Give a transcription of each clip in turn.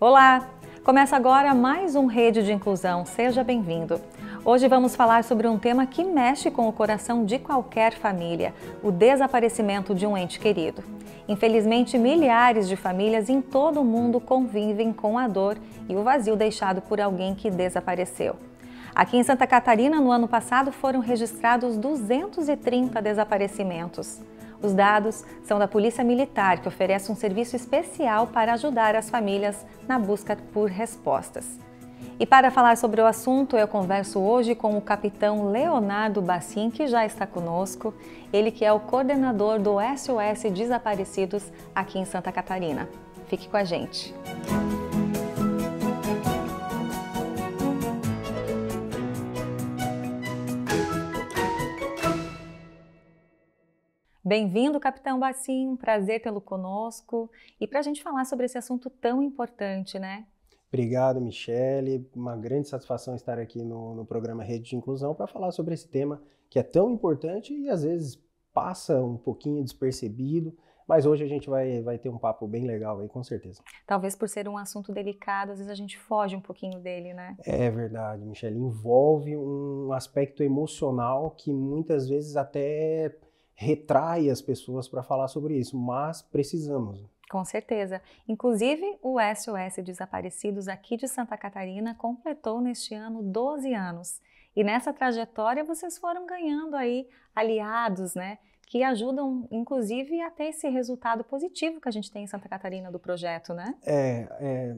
Olá! Começa agora mais um Rede de Inclusão. Seja bem-vindo. Hoje vamos falar sobre um tema que mexe com o coração de qualquer família: o desaparecimento de um ente querido. Infelizmente, milhares de famílias em todo o mundo convivem com a dor e o vazio deixado por alguém que desapareceu. Aqui em Santa Catarina, no ano passado, foram registrados 230 desaparecimentos. Os dados são da Polícia Militar, que oferece um serviço especial para ajudar as famílias na busca por respostas. E para falar sobre o assunto, eu converso hoje com o capitão Leonardo Bassin, que já está conosco, ele que é o coordenador do SOS Desaparecidos aqui em Santa Catarina. Fique com a gente. Bem-vindo, Capitão um prazer tê-lo conosco e para a gente falar sobre esse assunto tão importante, né? Obrigado, Michele. Uma grande satisfação estar aqui no, no programa Rede de Inclusão para falar sobre esse tema que é tão importante e às vezes passa um pouquinho despercebido, mas hoje a gente vai, vai ter um papo bem legal aí, com certeza. Talvez por ser um assunto delicado, às vezes a gente foge um pouquinho dele, né? É verdade, Michele. Envolve um aspecto emocional que muitas vezes até retrai as pessoas para falar sobre isso, mas precisamos. Com certeza. Inclusive, o SOS Desaparecidos aqui de Santa Catarina completou neste ano 12 anos. E nessa trajetória vocês foram ganhando aí aliados, né? que ajudam, inclusive, a ter esse resultado positivo que a gente tem em Santa Catarina do projeto, né? É, é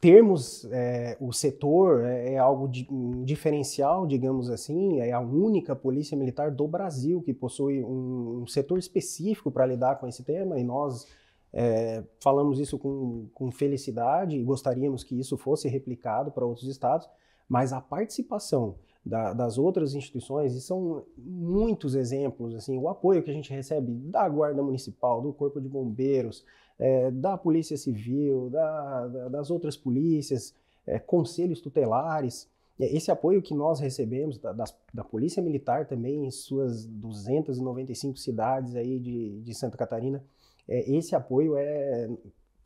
termos é, o setor é, é algo de, um diferencial, digamos assim, é a única polícia militar do Brasil que possui um, um setor específico para lidar com esse tema, e nós é, falamos isso com, com felicidade e gostaríamos que isso fosse replicado para outros estados, mas a participação da, das outras instituições, e são muitos exemplos, assim, o apoio que a gente recebe da Guarda Municipal, do Corpo de Bombeiros, é, da Polícia Civil, da, da, das outras polícias, é, conselhos tutelares, é, esse apoio que nós recebemos da, da, da, Polícia Militar também em suas 295 cidades aí de, de Santa Catarina, é, esse apoio é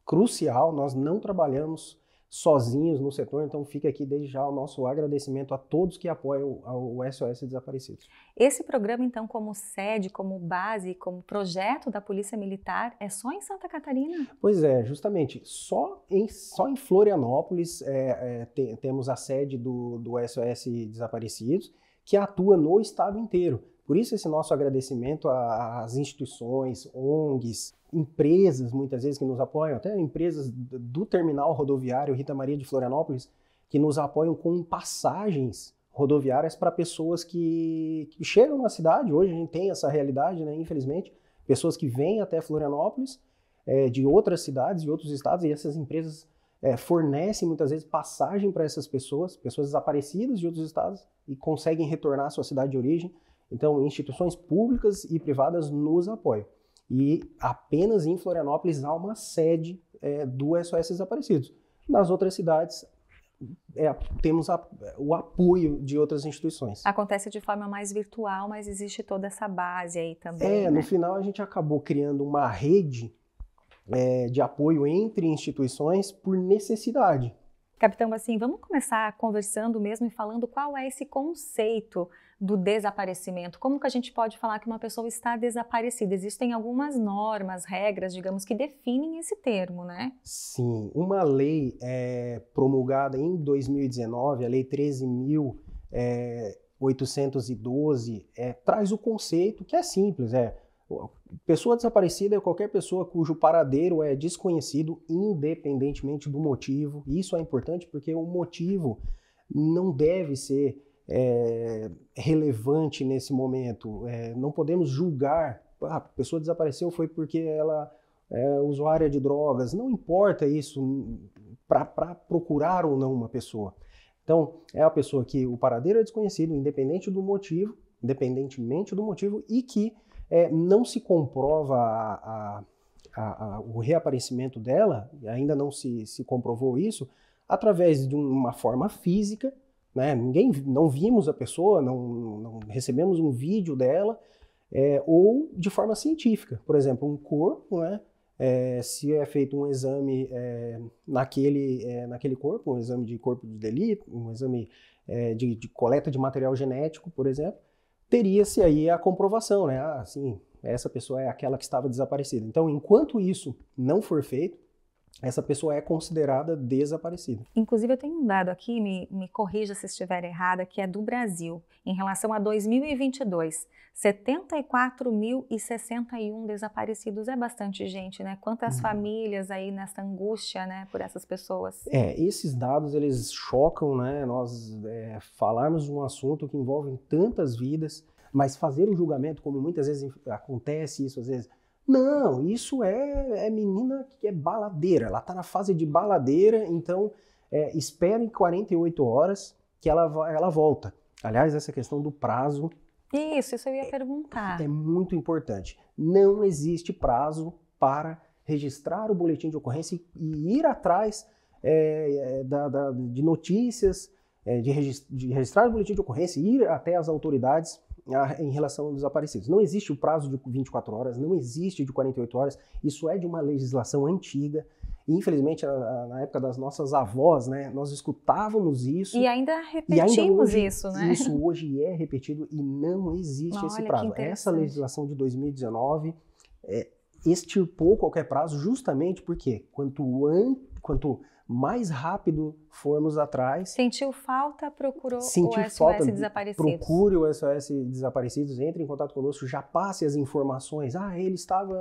crucial. Nós não trabalhamos sozinhos no setor, então fica aqui desde já o nosso agradecimento a todos que apoiam o SOS Desaparecidos. Esse programa, então, como sede, como base, como projeto da Polícia Militar, é só em Santa Catarina? Pois é, justamente, só em, só em Florianópolis é, é, te, temos a sede do, do SOS Desaparecidos, que atua no estado inteiro. Por isso esse nosso agradecimento às instituições, ONGs, empresas muitas vezes que nos apoiam, até empresas do terminal rodoviário Rita Maria de Florianópolis, que nos apoiam com passagens rodoviárias para pessoas que, que, chegam na cidade. Hoje a gente tem essa realidade, né, infelizmente, pessoas que vêm até Florianópolis é, de outras cidades e outros estados, e essas empresas é, fornecem muitas vezes passagem para essas pessoas, pessoas desaparecidas de outros estados, e conseguem retornar à sua cidade de origem. Então, instituições públicas e privadas nos apoiam. E apenas em Florianópolis há uma sede é, do SOS Desaparecidos. Nas outras cidades, é, temos a, o apoio de outras instituições. Acontece de forma mais virtual, mas existe toda essa base aí também. É, né? no final a gente acabou criando uma rede é, de apoio entre instituições por necessidade. Capitão assim, vamos começar conversando mesmo e falando qual é esse conceito do desaparecimento. Como que a gente pode falar que uma pessoa está desaparecida? Existem algumas normas, regras, digamos, que definem esse termo, né? Sim, uma lei é, promulgada em 2019, a Lei 13.812, é, é, traz o conceito que é simples, é Pessoa desaparecida é qualquer pessoa cujo paradeiro é desconhecido, independentemente do motivo. Isso é importante porque o motivo não deve ser é, relevante nesse momento. É, não podemos julgar. Ah, a pessoa desapareceu foi porque ela é usuária de drogas. Não importa isso para procurar ou não uma pessoa. Então, é a pessoa que o paradeiro é desconhecido, independente do motivo, independentemente do motivo, e que é, não se comprova a, a, a, o reaparecimento dela, ainda não se, se comprovou isso, através de uma forma física, né? Ninguém, não vimos a pessoa, não, não recebemos um vídeo dela, é, ou de forma científica. Por exemplo, um corpo, né? É, se é feito um exame é, naquele, é, naquele corpo, um exame de corpo de delito, um exame é, de, de, coleta de material genético, por exemplo, teria-se aí a comprovação, né? Ah, sim, essa pessoa é aquela que estava desaparecida. Então, enquanto isso não for feito, essa pessoa é considerada desaparecida. Inclusive, eu tenho um dado aqui, me, me corrija se estiver errada, que é do Brasil. Em relação a 2022, 74.061 desaparecidos. É bastante gente, né? Quantas uhum. famílias aí nessa angústia, né, por essas pessoas. É, esses dados, eles chocam, né? Nós é, falarmos de um assunto que envolve tantas vidas, mas fazer o julgamento, como muitas vezes acontece isso, às vezes não, isso é, é menina que é baladeira, ela está na fase de baladeira, então é, em 48 horas que ela, ela volta. Aliás, essa questão do prazo. Isso, isso eu ia é, perguntar. É muito importante. Não existe prazo para registrar o boletim de ocorrência e ir atrás é, é, da, da, de notícias, é, de, registrar o boletim de ocorrência, ir até as autoridades em relação aos desaparecidos. Não existe o prazo de 24 horas, não existe de 48 horas, isso é de uma legislação antiga. E, infelizmente, na época das nossas avós, né, nós escutávamos isso. E ainda repetimos e ainda hoje, isso, né? Isso hoje é repetido e não existe Mas esse prazo. Essa legislação de 2019 é, extirpou qualquer prazo justamente porque quanto antes Quanto mais rápido formos atrás. Sentiu falta, procurou sentiu o SOS falta, Desaparecidos. Procure o SOS Desaparecidos, entre em contato conosco, já passe as informações. Ah, ele estava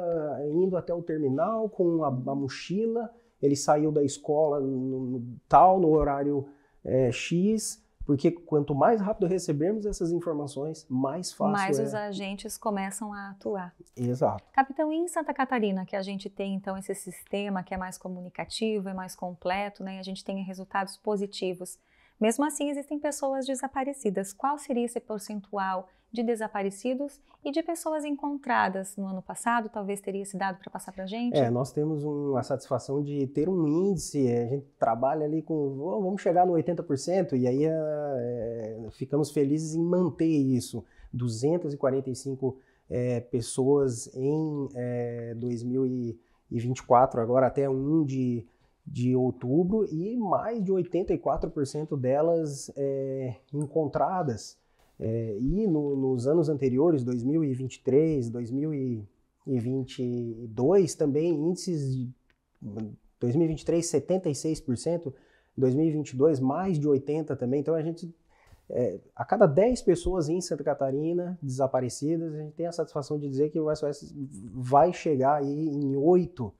indo até o terminal com a, a mochila, ele saiu da escola no, no tal, no horário é, X porque quanto mais rápido recebermos essas informações, mais fácil mais é. os agentes começam a atuar. Exato. Capitão, em Santa Catarina, que a gente tem então esse sistema que é mais comunicativo, é mais completo, né? E a gente tem resultados positivos. Mesmo assim, existem pessoas desaparecidas. Qual seria esse percentual de desaparecidos e de pessoas encontradas no ano passado? Talvez teria esse dado para passar para a gente? É, nós temos uma satisfação de ter um índice, é, a gente trabalha ali com, vamos chegar no 80%, e aí é, é, ficamos felizes em manter isso. 245 é, pessoas em é, 2024, agora até 1 de de outubro e mais de 84% delas é, encontradas. É, e no, nos anos anteriores, 2023, 2022, também índices de 2023, 76%, 2022, mais de 80% também. Então a gente, é, a cada 10 pessoas em Santa Catarina desaparecidas, a gente tem a satisfação de dizer que o SOS vai chegar aí em 8%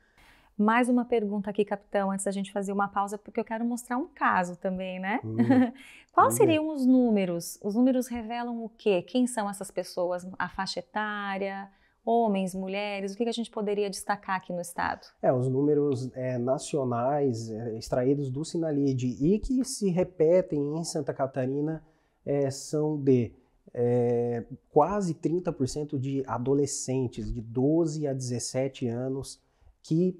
mais uma pergunta aqui, capitão, antes da gente fazer uma pausa, porque eu quero mostrar um caso também, né? Hum, Quais seriam os números? Os números revelam o quê? Quem são essas pessoas? A faixa etária? Homens, mulheres, o que a gente poderia destacar aqui no estado? É, os números é, nacionais é, extraídos do Sinalide e que se repetem em Santa Catarina é, são de é, quase 30% de adolescentes de 12 a 17 anos que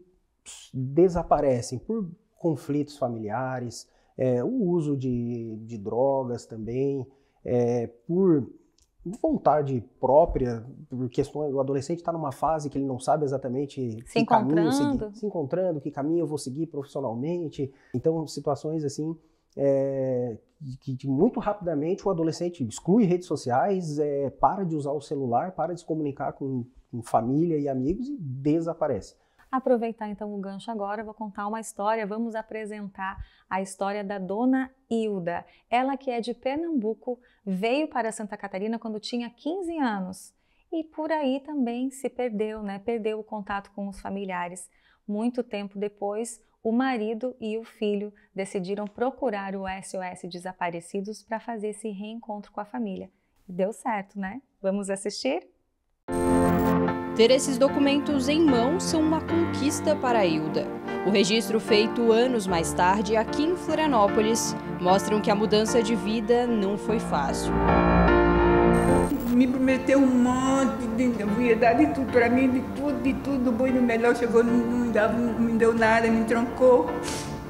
desaparecem por conflitos familiares, é, o uso de, de drogas também, é, por vontade própria, por questões. O adolescente está numa fase que ele não sabe exatamente se que caminho seguir, se encontrando, que caminho eu vou seguir profissionalmente. Então, situações assim. É, que, que, muito rapidamente o adolescente exclui redes sociais, é, para de usar o celular, para de se comunicar com, com família e amigos e desaparece. Aproveitar então o gancho agora, vou contar uma história, vamos apresentar a história da dona Hilda. Ela que é de Pernambuco, veio para Santa Catarina quando tinha 15 anos e por aí também se perdeu, né? Perdeu o contato com os familiares. Muito tempo depois, o marido e o filho decidiram procurar o SOS Desaparecidos para fazer esse reencontro com a família. Deu certo, né? Vamos assistir? Ter esses documentos em mãos são uma conquista para Hilda. O registro feito anos mais tarde aqui em Florianópolis mostram que a mudança de vida não foi fácil. Me prometeu um monte de verdade tudo para mim, de tudo, de tudo, bom e do melhor. Chegou, não, não, dava, não me deu nada, me trancou,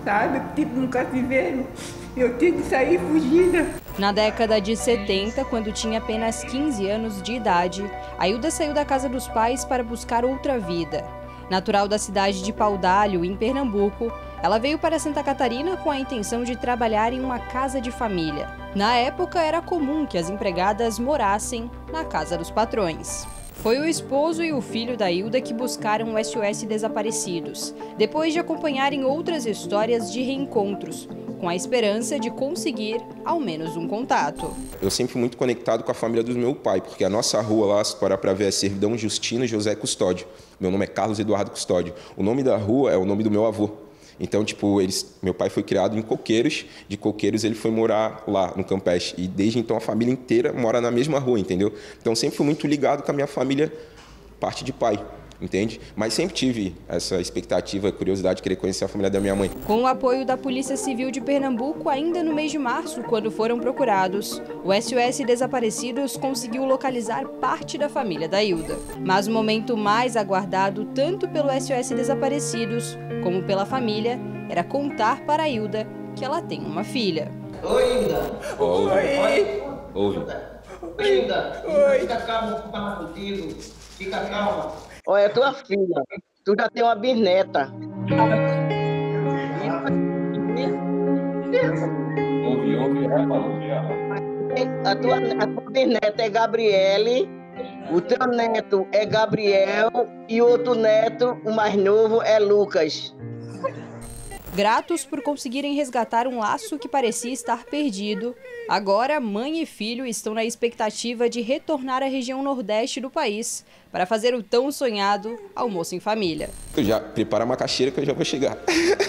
sabe? Tipo no cativeiro. Eu tive que sair fugida. Na década de 70, quando tinha apenas 15 anos de idade, Ailda saiu da casa dos pais para buscar outra vida. Natural da cidade de Paudalho, em Pernambuco, ela veio para Santa Catarina com a intenção de trabalhar em uma casa de família. Na época, era comum que as empregadas morassem na casa dos patrões. Foi o esposo e o filho da Hilda que buscaram o SOS Desaparecidos, depois de acompanharem outras histórias de reencontros, com a esperança de conseguir ao menos um contato. Eu sempre fui muito conectado com a família do meu pai, porque a nossa rua lá, se parar para ver, é Servidão Justino José Custódio. Meu nome é Carlos Eduardo Custódio. O nome da rua é o nome do meu avô. Então, tipo, eles, meu pai foi criado em Coqueiros, de Coqueiros ele foi morar lá no Campeche. E desde então a família inteira mora na mesma rua, entendeu? Então sempre fui muito ligado com a minha família, parte de pai entende? Mas sempre tive essa expectativa, curiosidade de querer conhecer a família da minha mãe. Com o apoio da Polícia Civil de Pernambuco, ainda no mês de março, quando foram procurados, o SOS Desaparecidos conseguiu localizar parte da família da Hilda. Mas o momento mais aguardado, tanto pelo SOS Desaparecidos como pela família, era contar para a Hilda que ela tem uma filha. Oi, Hilda! Oi! Oi! Oi. Hilda, Oi. Hilda, Oi. fica calma, fica contigo, fica calma. Olha, tua filha, tu já tem uma bisneta. a tua, a tua bisneta é Gabriele, o teu neto é Gabriel e outro neto, o mais novo, é Lucas. Gratos por conseguirem resgatar um laço que parecia estar perdido, agora mãe e filho estão na expectativa de retornar à região nordeste do país para fazer o tão sonhado almoço em família. Eu já preparo a macaxeira que eu já vou chegar.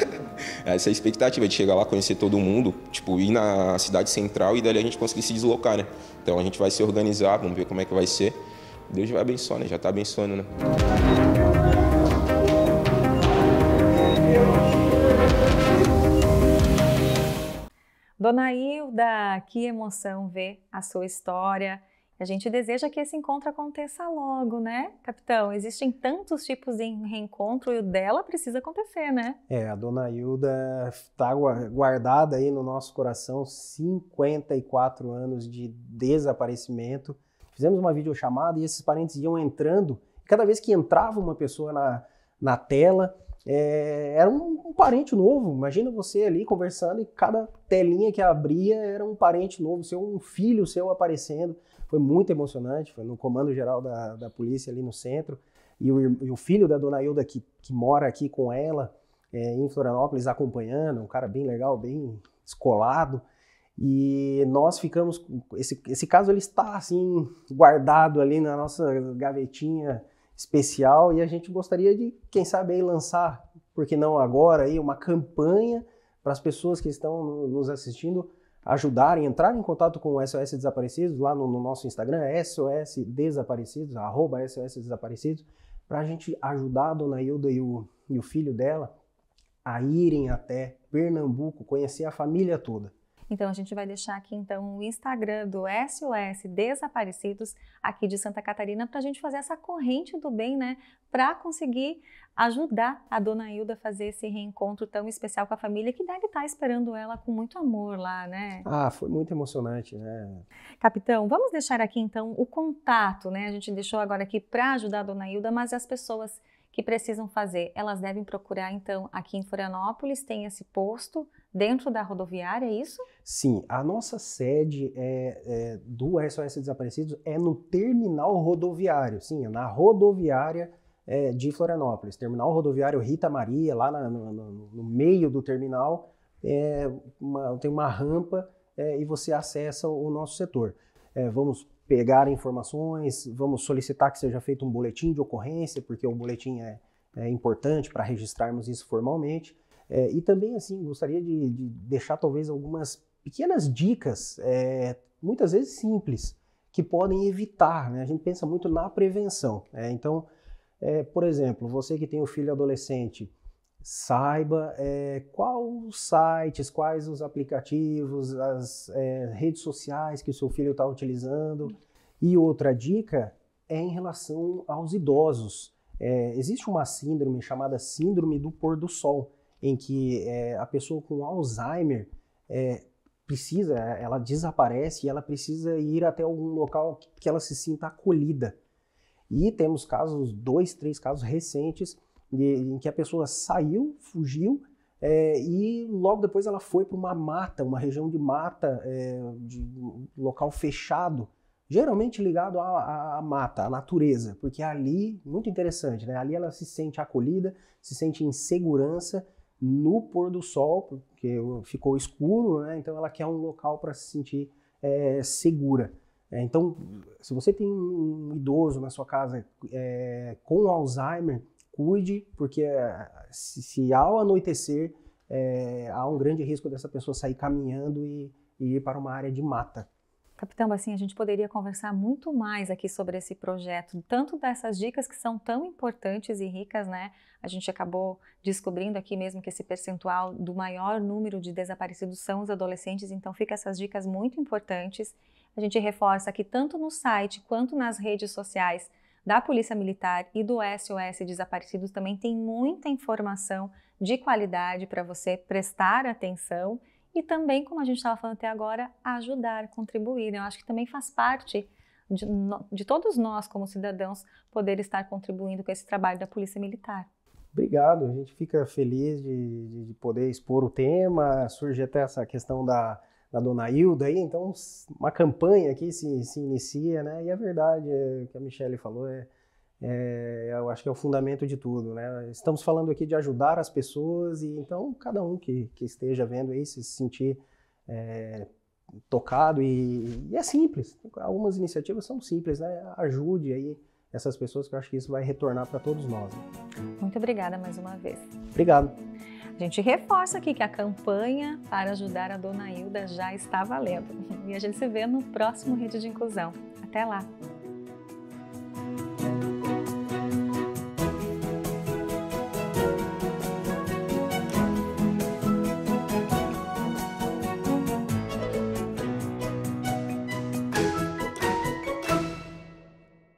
Essa é a expectativa de chegar lá, conhecer todo mundo, tipo, ir na cidade central e dali a gente conseguir se deslocar, né? Então a gente vai se organizar, vamos ver como é que vai ser. Deus vai abençoar, né? Já está abençoando, né? Dona Hilda, que emoção ver a sua história a gente deseja que esse encontro aconteça logo, né, capitão? Existem tantos tipos de reencontro e o dela precisa acontecer, né? É, a dona Hilda está guardada aí no nosso coração 54 anos de desaparecimento. Fizemos uma videochamada e esses parentes iam entrando. Cada vez que entrava uma pessoa na, na tela, é, era um, um, parente novo. Imagina você ali conversando e cada telinha que abria era um parente novo, seu um filho seu aparecendo. Foi muito emocionante, foi no comando geral da, da polícia ali no centro. E o, e o filho da dona Hilda, que, que mora aqui com ela, é, em Florianópolis, acompanhando, um cara bem legal, bem escolado. E nós ficamos. Esse, esse caso ele está assim, guardado ali na nossa gavetinha especial e a gente gostaria de, quem sabe, aí lançar, porque não agora, aí, uma campanha para as pessoas que estão nos assistindo ajudarem, entrar em contato com o SOS Desaparecidos lá no, no nosso Instagram, SOS Desaparecidos, arroba SOS Desaparecidos, para a gente ajudar a dona Hilda e o, e o filho dela a irem até Pernambuco, conhecer a família toda. Então a gente vai deixar aqui então o Instagram do SOS Desaparecidos aqui de Santa Catarina para a gente fazer essa corrente do bem, né? Para conseguir ajudar a dona Hilda a fazer esse reencontro tão especial com a família que deve estar tá esperando ela com muito amor lá, né? Ah, foi muito emocionante, né? Capitão, vamos deixar aqui então o contato, né? A gente deixou agora aqui para ajudar a dona Hilda, mas as pessoas que precisam fazer? Elas devem procurar, então, aqui em Florianópolis, tem esse posto dentro da rodoviária, é isso? Sim, a nossa sede é, é, do SOS Desaparecidos é no terminal rodoviário, sim, é na rodoviária é, de Florianópolis. Terminal rodoviário Rita Maria, lá na, no, no, meio do terminal, é uma, tem uma rampa é, e você acessa o nosso setor. vamos pegar informações, vamos solicitar que seja feito um boletim de ocorrência, porque o boletim é, é importante para registrarmos isso formalmente. É, e também, assim, gostaria de, de, deixar talvez algumas pequenas dicas, é, muitas vezes simples, que podem evitar. Né? A gente pensa muito na prevenção. Né? então, é, por exemplo, você que tem um filho adolescente, saiba é, eh, quais os sites, quais os aplicativos, as é, redes sociais que o seu filho está utilizando. E outra dica é em relação aos idosos. É, existe uma síndrome chamada síndrome do pôr do sol, em que a pessoa com Alzheimer precisa, ela desaparece e ela precisa ir até algum local que ela se sinta acolhida. E temos casos, dois, três casos recentes em que a pessoa saiu, fugiu é, e logo depois ela foi para uma mata, uma região de mata, é, de local fechado, geralmente ligado à, à, mata, à natureza, porque ali, muito interessante, né? ali ela se sente acolhida, se sente em segurança no pôr do sol, porque ficou escuro, né? então ela quer um local para se sentir é, segura. É, então, se você tem um idoso na sua casa é, com Alzheimer, cuide, porque eh, se, se ao anoitecer é, há um grande risco dessa pessoa sair caminhando e, e ir para uma área de mata. Capitão, assim, a gente poderia conversar muito mais aqui sobre esse projeto, tanto dessas dicas que são tão importantes e ricas, né? A gente acabou descobrindo aqui mesmo que esse percentual do maior número de desaparecidos são os adolescentes, então fica essas dicas muito importantes. A gente reforça aqui tanto no site quanto nas redes sociais da Polícia Militar e do SOS Desaparecidos também tem muita informação de qualidade para você prestar atenção e também, como a gente estava falando até agora, ajudar, contribuir. Eu acho que também faz parte de, de todos nós, como cidadãos, poder estar contribuindo com esse trabalho da Polícia Militar. Obrigado, a gente fica feliz de, de poder expor o tema. Surge até essa questão da, da Dona Hilda aí, então uma campanha aqui se, se inicia, né? E a é verdade, é, o que a Michelle falou, é, é, eu acho que é o fundamento de tudo, né? Estamos falando aqui de ajudar as pessoas e então cada um que, que esteja vendo aí se sentir é, tocado e, e, é simples. Algumas iniciativas são simples, né? Ajude aí essas pessoas que eu acho que isso vai retornar para todos nós. Né? Muito obrigada mais uma vez. Obrigado. A gente reforça aqui que a campanha para ajudar a Dona Hilda já está valendo. E a gente se vê no próximo Rede de Inclusão. Até lá!